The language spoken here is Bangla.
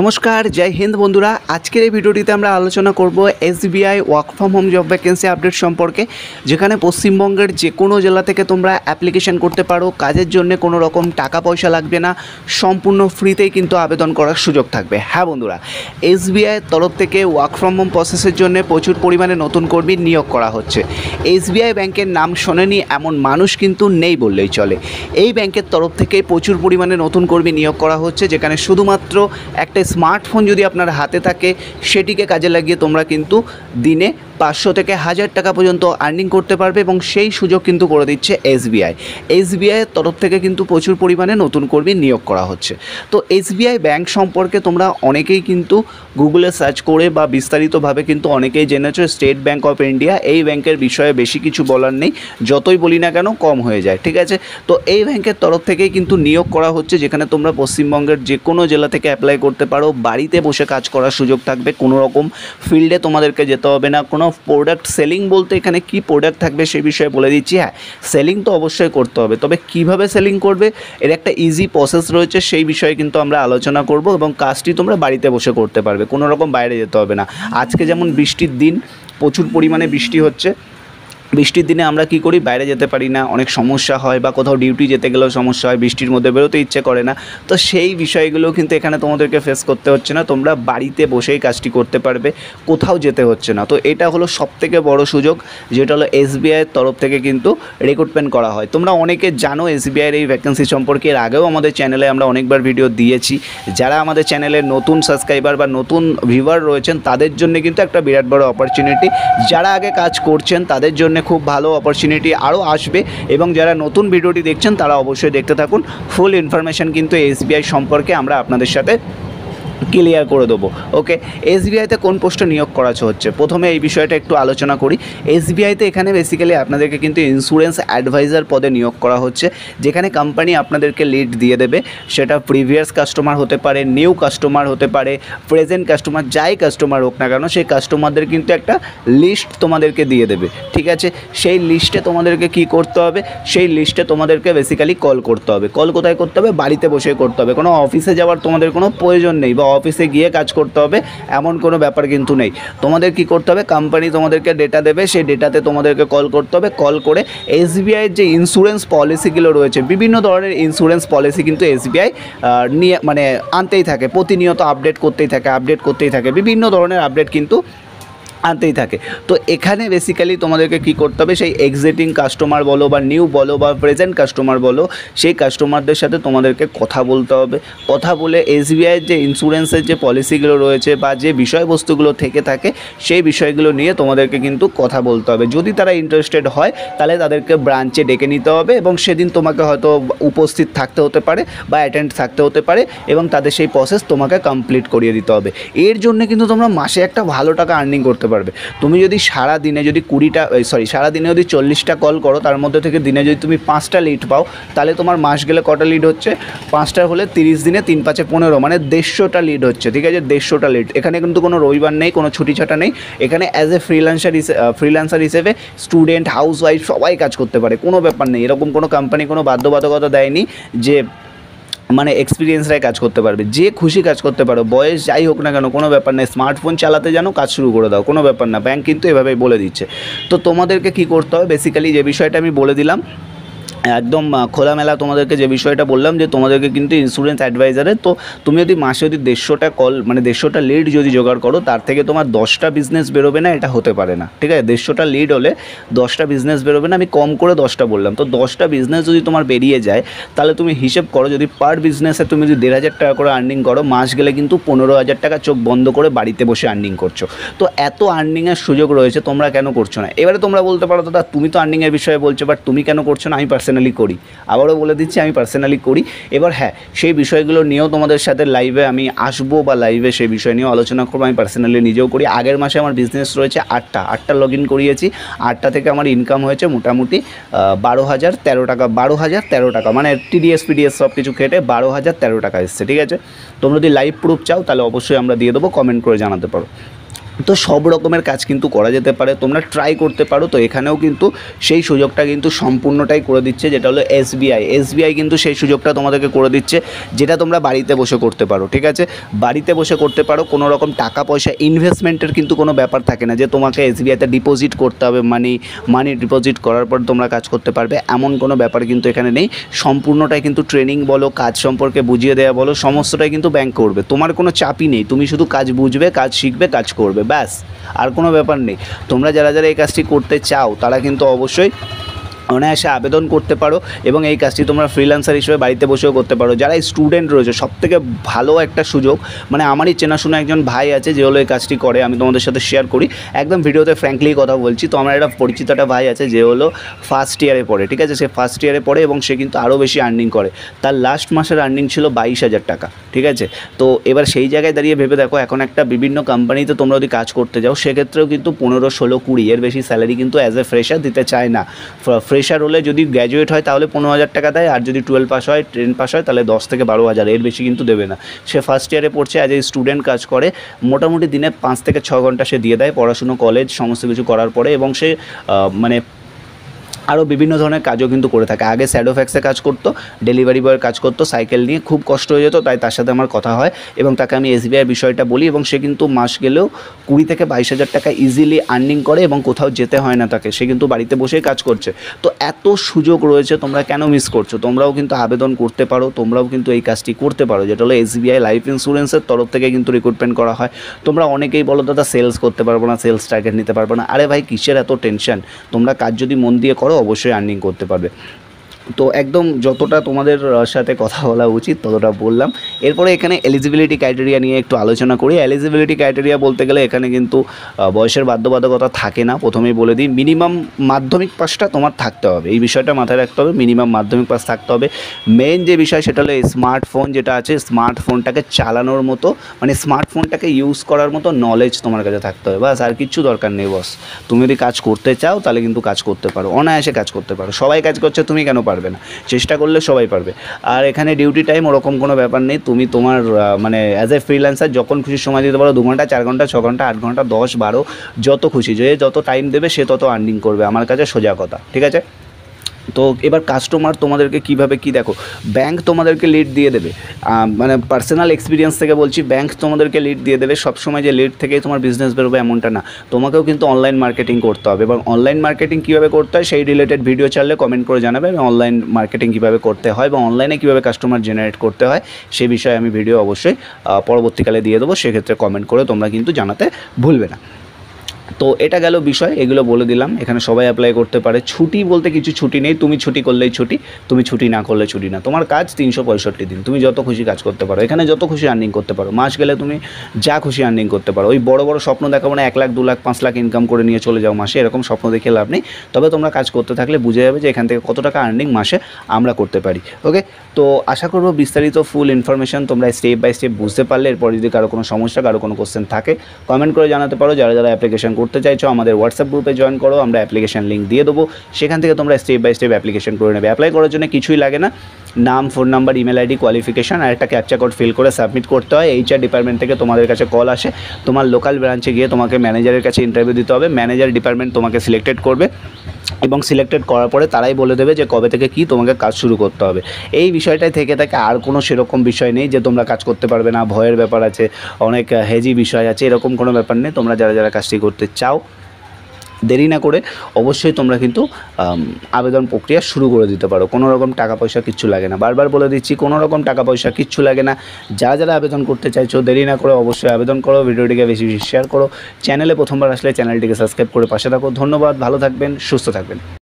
নমস্কার জয় হিন্দ বন্ধুরা আজকের এই ভিডিওটিতে আমরা আলোচনা করব SBI work from home job vacancy update সম্পর্কে যেখানে পশ্চিমবঙ্গের যে কোনো জেলা থেকে তোমরা অ্যাপ্লিকেশন করতে পারো কাজের জন্য কোনো রকম টাকা পয়সা লাগবে না সম্পূর্ণ ফ্রিতেই কিন্তু আবেদন করার সুযোগ থাকবে হ্যাঁ বন্ধুরা এসবিআই তরফ থেকে ওয়ার্ক ফ্রম হোম প্রসেসের জন্য প্রচুর পরিমাণে নতুন কর্মী নিয়োগ করা হচ্ছে এসবিআই ব্যাংকের নাম শোনেনি এমন মানুষ কিন্তু নেই বললেই চলে এই ব্যাংকের তরফ থেকে প্রচুর পরিমাণে নতুন কর্মী নিয়োগ করা হচ্ছে যেখানে শুধুমাত্র একটা স্মার্টফোন যদি আপনার হাতে থাকে সেটিকে কাজে লাগিয়ে তোমরা কিন্তু দিনে পাঁচশো থেকে হাজার টাকা পর্যন্ত আর্নিং করতে পারবে এবং সেই সুযোগ কিন্তু করে দিচ্ছে এসবিআই এসবিআইয়ের তরফ থেকে কিন্তু প্রচুর পরিমাণে নতুন কর্মী নিয়োগ করা হচ্ছে তো এসবিআই ব্যাংক সম্পর্কে তোমরা অনেকেই কিন্তু গুগলে সার্চ করে বা বিস্তারিতভাবে কিন্তু অনেকেই জেনেছো স্টেট ব্যাংক অফ ইন্ডিয়া এই ব্যাংকের বিষয়ে বেশি কিছু বলার নেই যতই বলি না কেন কম হয়ে যায় ঠিক আছে তো এই ব্যাংকের তরফ থেকেই কিন্তু নিয়োগ করা হচ্ছে যেখানে তোমরা পশ্চিমবঙ্গের যে কোনো জেলা থেকে অ্যাপ্লাই করতে পারো বাড়িতে বসে কাজ করার সুযোগ থাকবে কোনো রকম ফিল্ডে তোমাদেরকে যেতে হবে না কোনো প্রোডাক্ট সেলিং বলতে এখানে কি প্রোডাক্ট থাকবে সেই বিষয়ে বলে দিচ্ছি হ্যাঁ সেলিং তো অবশ্যই করতে হবে তবে কিভাবে সেলিং করবে এর একটা ইজি প্রসেস রয়েছে সেই বিষয়ে কিন্তু আমরা আলোচনা করব এবং কাজটি তোমরা বাড়িতে বসে করতে পারবে কোনো রকম বাইরে যেতে হবে না আজকে যেমন বৃষ্টির দিন প্রচুর পরিমাণে বৃষ্টি হচ্ছে বৃষ্টির দিনে আমরা কি করি বাইরে যেতে পারি না অনেক সমস্যা হয় বা কোথাও ডিউটি যেতে গেলেও সমস্যা হয় বৃষ্টির মধ্যে বেরোতে ইচ্ছে করে না তো সেই বিষয়গুলো কিন্তু এখানে তোমাদেরকে ফেস করতে হচ্ছে না তোমরা বাড়িতে বসেই কাজটি করতে পারবে কোথাও যেতে হচ্ছে না তো এটা হলো সবথেকে বড় সুযোগ যেটা হলো এসবিআইয়ের তরফ থেকে কিন্তু রিক্রুটমেন্ট করা হয় তোমরা অনেকে জানো এসবিআইয়ের এই ভ্যাকেন্সি সম্পর্কে এর আগেও আমাদের চ্যানেলে আমরা অনেকবার ভিডিও দিয়েছি যারা আমাদের চ্যানেলে নতুন সাবস্ক্রাইবার বা নতুন ভিউয়ার রয়েছেন তাদের জন্য কিন্তু একটা বিরাট বড় অপরচুনিটি যারা আগে কাজ করছেন তাদের জন্য খুব ভালো অপরচুনিটি আরও আসবে এবং যারা নতুন ভিডিওটি দেখছেন তারা অবশ্যই দেখতে থাকুন ফুল ইনফরমেশান কিন্তু এসবিআই সম্পর্কে আমরা আপনাদের সাথে ক্লিয়ার করে দেবো ওকে এসবিআইতে কোন পোস্টে নিয়োগ করা হচ্ছে প্রথমে এই বিষয়টা একটু আলোচনা করি এসবিআইতে এখানে বেসিক্যালি আপনাদেরকে কিন্তু ইন্স্যুরেন্স অ্যাডভাইজার পদে নিয়োগ করা হচ্ছে যেখানে কোম্পানি আপনাদেরকে লিড দিয়ে দেবে সেটা প্রিভিয়াস কাস্টমার হতে পারে নিউ কাস্টমার হতে পারে প্রেজেন্ট কাস্টমার যাই কাস্টমার হোক না কেন সেই কাস্টমারদের কিন্তু একটা লিস্ট তোমাদেরকে দিয়ে দেবে ঠিক আছে সেই লিস্টে তোমাদেরকে কি করতে হবে সেই লিস্টে তোমাদেরকে বেসিক্যালি কল করতে হবে কল কোথায় করতে হবে বাড়িতে বসে করতে হবে কোনো অফিসে যাওয়ার তোমাদের কোনো প্রয়োজন নেই বা অফিসে গিয়ে কাজ করতে হবে এমন কোনো ব্যাপার কিন্তু নেই তোমাদের কি করতে হবে কোম্পানি তোমাদেরকে ডেটা দেবে সেই ডেটাতে তোমাদেরকে কল করতে হবে কল করে এসবিআইয়ের যে ইন্স্যুরেন্স পলিসিগুলো রয়েছে বিভিন্ন ধরনের ইন্স্যুরেন্স পলিসি কিন্তু এসবিআই নিয়ে মানে আনতেই থাকে প্রতিনিয়ত আপডেট করতেই থাকে আপডেট করতেই থাকে বিভিন্ন ধরনের আপডেট কিন্তু আনতেই থাকে তো এখানে বেসিক্যালি তোমাদেরকে কি করতে হবে সেই এক্সিটিং কাস্টমার বলো বা নিউ বলো বা প্রেজেন্ট কাস্টমার বলো সেই কাস্টমারদের সাথে তোমাদেরকে কথা বলতে হবে কথা বলে এসবিআইয়ের যে ইন্স্যুরেন্সের যে পলিসিগুলো রয়েছে বা যে বিষয়বস্তুগুলো থেকে থাকে সেই বিষয়গুলো নিয়ে তোমাদেরকে কিন্তু কথা বলতে হবে যদি তারা ইন্টারেস্টেড হয় তাহলে তাদেরকে ব্রাঞ্চে ডেকে নিতে হবে এবং সেদিন তোমাকে হয়তো উপস্থিত থাকতে হতে পারে বা অ্যাটেন্ড থাকতে হতে পারে এবং তাদের সেই প্রসেস তোমাকে কমপ্লিট করিয়ে দিতে হবে এর জন্য কিন্তু তোমরা মাসে একটা ভালো টাকা আর্নিং করতে পারবে তুমি যদি সারা দিনে যদি কুড়িটা সরি সারা দিনে যদি চল্লিশটা কল করো তার মধ্যে থেকে দিনে যদি তুমি পাঁচটা লিড পাও তাহলে তোমার মাস গেলে কটা লিড হচ্ছে পাঁচটা হলে তিরিশ দিনে তিন পাঁচে পনেরো মানে দেড়শোটা লিড হচ্ছে ঠিক আছে দেড়শোটা লিড এখানে কিন্তু কোনো রবিবার নেই কোনো ছুটি ছাটা নেই এখানে অ্যাজ এ ফ্রিল্যান্সার ফ্রিল্যান্সার হিসেবে স্টুডেন্ট হাউস ওয়াইফ সবাই কাজ করতে পারে কোনো ব্যাপার নেই এরকম কোনো কোম্পানি কোনো বাধ্যবাধকতা দেয়নি যে মানে এক্সপিরিয়েন্সরাই কাজ করতে পারবে যে খুশি কাজ করতে পারো বয়স যাই হোক না কেন কোনো ব্যাপার নেই স্মার্টফোন চালাতে জানো কাজ শুরু করে দাও কোনো ব্যাপার না ব্যাংক কিন্তু এভাবেই বলে দিচ্ছে তো তোমাদেরকে কি করতে হবে বেসিক্যালি যে বিষয়টা আমি বলে দিলাম একদম খোলামেলা তোমাদেরকে যে বিষয়টা বললাম যে তোমাদেরকে কিন্তু ইন্স্যুরেন্স অ্যাডভাইজারে তো তুমি যদি মাসে যদি দেড়শোটা কল মানে দেড়শোটা লিড যদি জোগাড় করো তার থেকে তোমার দশটা বিজনেস বেরোবে না এটা হতে পারে না ঠিক আছে দেড়শোটা লিড হলে দশটা বিজনেস বেরোবে না আমি কম করে দশটা বললাম তো দশটা বিজনেস যদি তোমার বেরিয়ে যায় তাহলে তুমি হিসেব করো যদি পার বিজনেসে তুমি যদি দেড় হাজার টাকা করে আর্নিং করো মাস গেলে কিন্তু পনেরো হাজার টাকা চোখ বন্ধ করে বাড়িতে বসে আর্নিং করছো তো এত আর্নিংয়ের সুযোগ রয়েছে তোমরা কেন করছো না এবারে তোমরা বলতে পারো দাদা তুমি তো আর্নিংয়ের বিষয়ে বলছো বাট তুমি কেন করছো না আমি পার্সেন্ট পার্সোনালি করি আবারও বলে দিচ্ছি আমি পার্সোনালি করি এবার হ্যাঁ সেই বিষয়গুলো নিয়েও তোমাদের সাথে লাইভে আমি আসবো বা লাইভে সেই বিষয় নিয়েও আলোচনা করবো আমি পার্সোনালি নিজেও করি আগের মাসে আমার বিজনেস রয়েছে আটটা আটটা লগ ইন করিয়েছি আটটা থেকে আমার ইনকাম হয়েছে মোটামুটি বারো হাজার তেরো টাকা বারো হাজার তেরো টাকা মানে টিডিএস পিডিএস সব কিছু খেটে বারো হাজার তেরো টাকা এসছে ঠিক আছে তোমরা যদি লাইভ প্রুফ চাও তাহলে অবশ্যই আমরা দিয়ে দেবো কমেন্ট করে জানাতে পারো তো সব রকমের কাজ কিন্তু করা যেতে পারে তোমরা ট্রাই করতে পারো তো এখানেও কিন্তু সেই সুযোগটা কিন্তু সম্পূর্ণটাই করে দিচ্ছে যেটা হলো এসবিআই এসবিআই কিন্তু সেই সুযোগটা তোমাদেরকে করে দিচ্ছে যেটা তোমরা বাড়িতে বসে করতে পারো ঠিক আছে বাড়িতে বসে করতে পারো কোনো রকম টাকা পয়সা ইনভেস্টমেন্টের কিন্তু কোনো ব্যাপার থাকে না যে তোমাকে এসবিআইতে ডিপোজিট করতে হবে মানি মানি ডিপোজিট করার পর তোমরা কাজ করতে পারবে এমন কোনো ব্যাপার কিন্তু এখানে নেই সম্পূর্ণটাই কিন্তু ট্রেনিং বলো কাজ সম্পর্কে বুঝিয়ে দেওয়া বলো সমস্তটাই কিন্তু ব্যাংক করবে তোমার কোনো চাপই নেই তুমি শুধু কাজ বুঝবে কাজ শিখবে কাজ করবে ব্যাস আর কোনো ব্যাপার নেই তোমরা যারা যারা এই কাজটি করতে চাও তারা কিন্তু অবশ্যই অনায়াসে আবেদন করতে পারো এবং এই কাজটি তোমরা ফ্রিল্যান্সার হিসেবে বাড়িতে বসেও করতে পারো যারা স্টুডেন্ট রয়েছে সব থেকে ভালো একটা সুযোগ মানে আমারই চেনাশোনা একজন ভাই আছে যে হলো এই কাজটি করে আমি তোমাদের সাথে শেয়ার করি একদম ভিডিওতে ফ্র্যাঙ্কলি কথা বলছি তো আমার একটা পরিচিত একটা ভাই আছে যে হলো ফার্স্ট ইয়ারে পড়ে ঠিক আছে সে ফার্স্ট ইয়ারে পড়ে এবং সে কিন্তু আরও বেশি আর্নিং করে তার লাস্ট মাসের আর্নিং ছিল বাইশ হাজার টাকা ঠিক আছে তো এবার সেই জায়গায় দাঁড়িয়ে ভেবে দেখো এখন একটা বিভিন্ন কোম্পানিতে তোমরা যদি কাজ করতে যাও সেক্ষেত্রেও কিন্তু পনেরো ষোলো কুড়ি এর বেশি স্যালারি কিন্তু অ্যাজ এ ফ্রেশার দিতে চায় না ফ্রেশার হলে যদি গ্র্যাজুয়েট হয় তাহলে পনেরো হাজার টাকা দেয় আর যদি টুয়েলভ পাস হয় টেন পাস হয় তাহলে দশ থেকে বারো হাজার এর বেশি কিন্তু দেবে না সে ফার্স্ট ইয়ারে পড়ছে অ্যাজ এ স্টুডেন্ট কাজ করে মোটামুটি দিনে পাঁচ থেকে ছ ঘন্টা সে দিয়ে দেয় পড়াশুনো কলেজ সমস্ত কিছু করার পরে এবং সে মানে আরও বিভিন্ন ধরনের কাজও কিন্তু করে থাকে আগে স্যাডোফ্যাক্সে কাজ করতো ডেলিভারি বয়ের কাজ করতো সাইকেল নিয়ে খুব কষ্ট হয়ে যেত তাই তার সাথে আমার কথা হয় এবং তাকে আমি এসবিআইয়ের বিষয়টা বলি এবং সে কিন্তু মাস গেলেও কুড়ি থেকে বাইশ হাজার টাকা ইজিলি আর্নিং করে এবং কোথাও যেতে হয় না তাকে সে কিন্তু বাড়িতে বসেই কাজ করছে তো এত সুযোগ রয়েছে তোমরা কেন মিস করছো তোমরাও কিন্তু আবেদন করতে পারো তোমরাও কিন্তু এই কাজটি করতে পারো যেটা হলো এসবিআই লাইফ ইন্স্যুরেন্সের তরফ থেকে কিন্তু রিক্রুটমেন্ট করা হয় তোমরা অনেকেই বলো দাদা সেলস করতে পারবো না সেলস টার্গেট নিতে পারবো না আরে ভাই কিসের এত টেনশন তোমরা কাজ যদি মন দিয়ে করো অবশ্যই আর্নিং করতে পারবে তো একদম যতটা তোমাদের সাথে কথা বলা উচিত ততটা বললাম এরপরে এখানে এলিজিবিলিটি ক্রাইটেরিয়া নিয়ে একটু আলোচনা করি এলিজিবিলিটি ক্রাইটেরিয়া বলতে গেলে এখানে কিন্তু বয়সের বাধ্যবাধকতা থাকে না প্রথমেই বলে দিই মিনিমাম মাধ্যমিক পাসটা তোমার থাকতে হবে এই বিষয়টা মাথায় রাখতে হবে মিনিমাম মাধ্যমিক পাস থাকতে হবে মেন যে বিষয় সেটা হলো স্মার্টফোন যেটা আছে স্মার্টফোনটাকে চালানোর মতো মানে স্মার্টফোনটাকে ইউজ করার মতো নলেজ তোমার কাছে থাকতে হবে বাস আর কিচ্ছু দরকার নেই বস তুমি যদি কাজ করতে চাও তাহলে কিন্তু কাজ করতে পারো অনায়াসে কাজ করতে পারো সবাই কাজ করছে তুমি কেন পারবে না চেষ্টা করলে সবাই পারবে আর এখানে ডিউটি টাইম ওরকম কোনো ব্যাপার নেই তুমি তোমার মানে অ্যাজ এ ফ্রিল্যান্সার যখন খুশি সময় দিতে পারো দু ঘন্টা চার ঘন্টা ছ ঘন্টা আট ঘন্টা দশ বারো যত খুশি যে যত টাইম দেবে সে তত আর্নিং করবে আমার কাছে সোজা কথা ঠিক আছে তো এবার কাস্টমার তোমাদেরকে কিভাবে কি দেখো ব্যাংক তোমাদেরকে লিড দিয়ে দেবে মানে পার্সোনাল এক্সপিরিয়েন্স থেকে বলছি ব্যাংক তোমাদেরকে লিড দিয়ে দেবে সবসময় যে লিড থেকে তোমার বিজনেস বেরোবে এমনটা না তোমাকেও কিন্তু অনলাইন মার্কেটিং করতে হবে এবং অনলাইন মার্কেটিং কীভাবে করতে হয় সেই রিলেটেড ভিডিও চালে কমেন্ট করে জানাবে আমি অনলাইন মার্কেটিং কীভাবে করতে হয় বা অনলাইনে কীভাবে কাস্টমার জেনারেট করতে হয় সে বিষয়ে আমি ভিডিও অবশ্যই পরবর্তীকালে দিয়ে দেবো সেক্ষেত্রে কমেন্ট করে তোমরা কিন্তু জানাতে ভুলবে না তো এটা গেল বিষয় এগুলো বলে দিলাম এখানে সবাই অ্যাপ্লাই করতে পারে ছুটি বলতে কিছু ছুটি নেই তুমি ছুটি করলেই ছুটি তুমি ছুটি না করলে ছুটি না তোমার কাজ তিনশো পঁয়ষট্টি দিন তুমি যত খুশি কাজ করতে পারো এখানে যত খুশি আর্নিং করতে পারো মাস গেলে তুমি যা খুশি আর্নিং করতে পারো ওই বড় বড় স্বপ্ন দেখা মানে এক লাখ দু লাখ পাঁচ লাখ ইনকাম করে নিয়ে চলে যাও মাসে এরকম স্বপ্ন দেখে লাভ নেই তবে তোমরা কাজ করতে থাকলে বুঝে যাবে যে এখান থেকে কত টাকা আর্নিং মাসে আমরা করতে পারি ওকে তো আশা করব বিস্তারিত ফুল ইনফরমেশন তোমরা স্টেপ বাই স্টেপ বুঝতে পারলে এরপর যদি কারো কোনো সমস্যা কারো কোনো কোশ্চেন থাকে কমেন্ট করে জানাতে পারো যারা যারা অ্যাপ্লিকেশন করতে চাইছো আমাদের হোয়াটসঅ্যাপ গ্রুপে জয়েন করো আমরা অ্যাপ্লিকেশন লিঙ্ক দিয়ে দেবো সেখান থেকে তোমরা স্টেপ বাই স্টেপ অ্যাপ্লিকেশন করে নেবে অ্যাপ্লাই করার জন্য কিছুই লাগে না নাম phone number email ID qualification আর একটা ক্যাপচা কোড ফিল করে সাবমিট করতে হয় এইচআর ডিপার্টমেন্ট থেকে তোমাদের কাছে কল আসে তোমার লোকাল ব্রাঞ্চে গিয়ে তোমাকে ম্যানেজারের কাছে ইন্টারভিউ দিতে হবে ম্যানেজার ডিপার্টমেন্ট তোমাকে সিলেক্টেড করবে এবং সিলেক্টেড করার পরে তারাই বলে দেবে যে কবে থেকে কি তোমাকে কাজ শুরু করতে হবে এই বিষয়টাই থেকে থাকে আর কোনো সেরকম বিষয় নেই যে তোমরা কাজ করতে পারবে না ভয়ের ব্যাপার আছে অনেক হেজি বিষয় আছে এরকম কোনো ব্যাপার নেই তোমরা যারা যারা কাজটি করতে চাও দেরি না করে অবশ্যই তোমরা কিন্তু আবেদন প্রক্রিয়া শুরু করে দিতে পারো কোনো রকম টাকা পয়সা কিচ্ছু লাগে না বারবার বলে দিচ্ছি কোনো রকম টাকা পয়সা কিচ্ছু লাগে না যারা যারা আবেদন করতে চাইছো দেরি না করে অবশ্যই আবেদন করো ভিডিওটিকে বেশি বেশি শেয়ার করো চ্যানেলে প্রথমবার আসলে চ্যানেলটিকে সাবস্ক্রাইব করে পাশে থাকো ধন্যবাদ ভালো থাকবেন সুস্থ থাকবেন